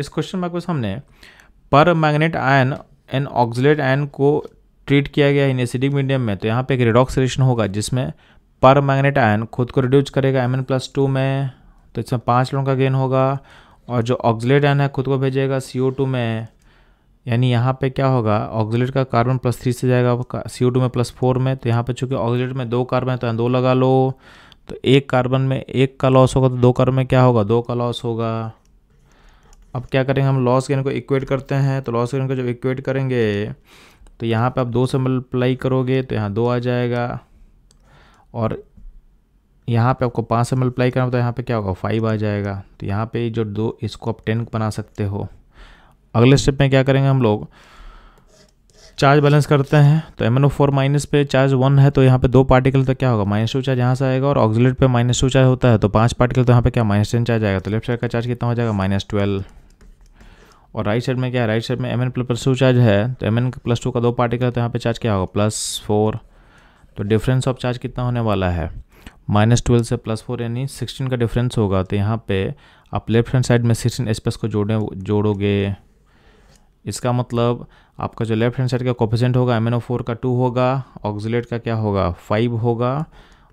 इस question mark में हमने permanganate ion and oxalate ion को ट्रीट किया गया इन एसिडिक मीडियम में तो यहाँ पे एक रिडॉक्स होगा जिसमें पर मैग्नेट आयन खुद को रिड्यूस करेगा एम एन प्लस टू में तो इसमें पाँच लोगों का गेन होगा और जो ऑक्सीट आयन है खुद को भेजेगा सी ओ टू में यानी यहाँ पे क्या होगा ऑक्सीट का कार्बन प्लस थ्री से जाएगा सी ओ टू में प्लस फोर में तो यहाँ पे चूंकि ऑक्सीट में दो कार्बन है तो दो लगा लो तो एक कार्बन में एक का लॉस होगा तो दो कार्बन में क्या होगा दो का लॉस होगा अब क्या करेंगे हम लॉस गेन को इक्वेट करते हैं तो लॉस गेन को जब इक्वेट करेंगे तो यहाँ पे आप दो से मल्टीप्लाई करोगे तो यहाँ दो आ जाएगा और यहाँ पे आपको पाँच से मल्टीप्लाई करना तो यहाँ पे क्या होगा फाइव आ जाएगा तो यहाँ पे जो दो इसको आप टेन बना सकते हो अगले स्टेप में क्या करेंगे हम लोग चार्ज बैलेंस करते हैं तो M N O four minus पे चार्ज वन है तो यहाँ पे दो पार्टिकल तो क्या होगा माइनस टू चार्ज यहाँ से आएगा और ऑक्सीट पे माइनस टू चार्ज होता है तो पांच पार्टिकल तो यहाँ पे क्या माइनस टेन चार्ज आएगा तो लेफ्ट साइड का चार्ज कितना हो जाएगा माइनस ट्वेल्व और राइट साइड में क्या है राइट साइड में M N plus two charge है तो एम एन प्लस टू का दो पार्टिकल तो यहाँ पे चार्ज क्या होगा प्लस फोर तो डिफरेंस ऑफ चार्ज कितना होने वाला है माइनस ट्वेल्व से प्लस फोर यानी सिक्सटीन का डिफरेंस होगा तो यहाँ पे आप लेफ्ट हैंड साइड में सिक्सटीन स्पेस को जोड़े जोड़ोगे इसका मतलब आपका जो लेफ्ट हैंड साइड का कोफिशेंट होगा एम एन ओ फोर का टू होगा ऑक्जिलेट का क्या होगा फाइव होगा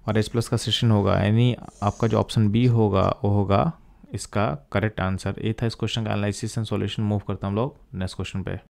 और एस प्लस का सिक्सटीन होगा यानी आपका जो ऑप्शन बी होगा वो होगा इसका करेक्ट आंसर ए था इस क्वेश्चन का एनालिसिस एंड सॉल्यूशन मूव करते हैं हम लोग नेक्स्ट क्वेश्चन पे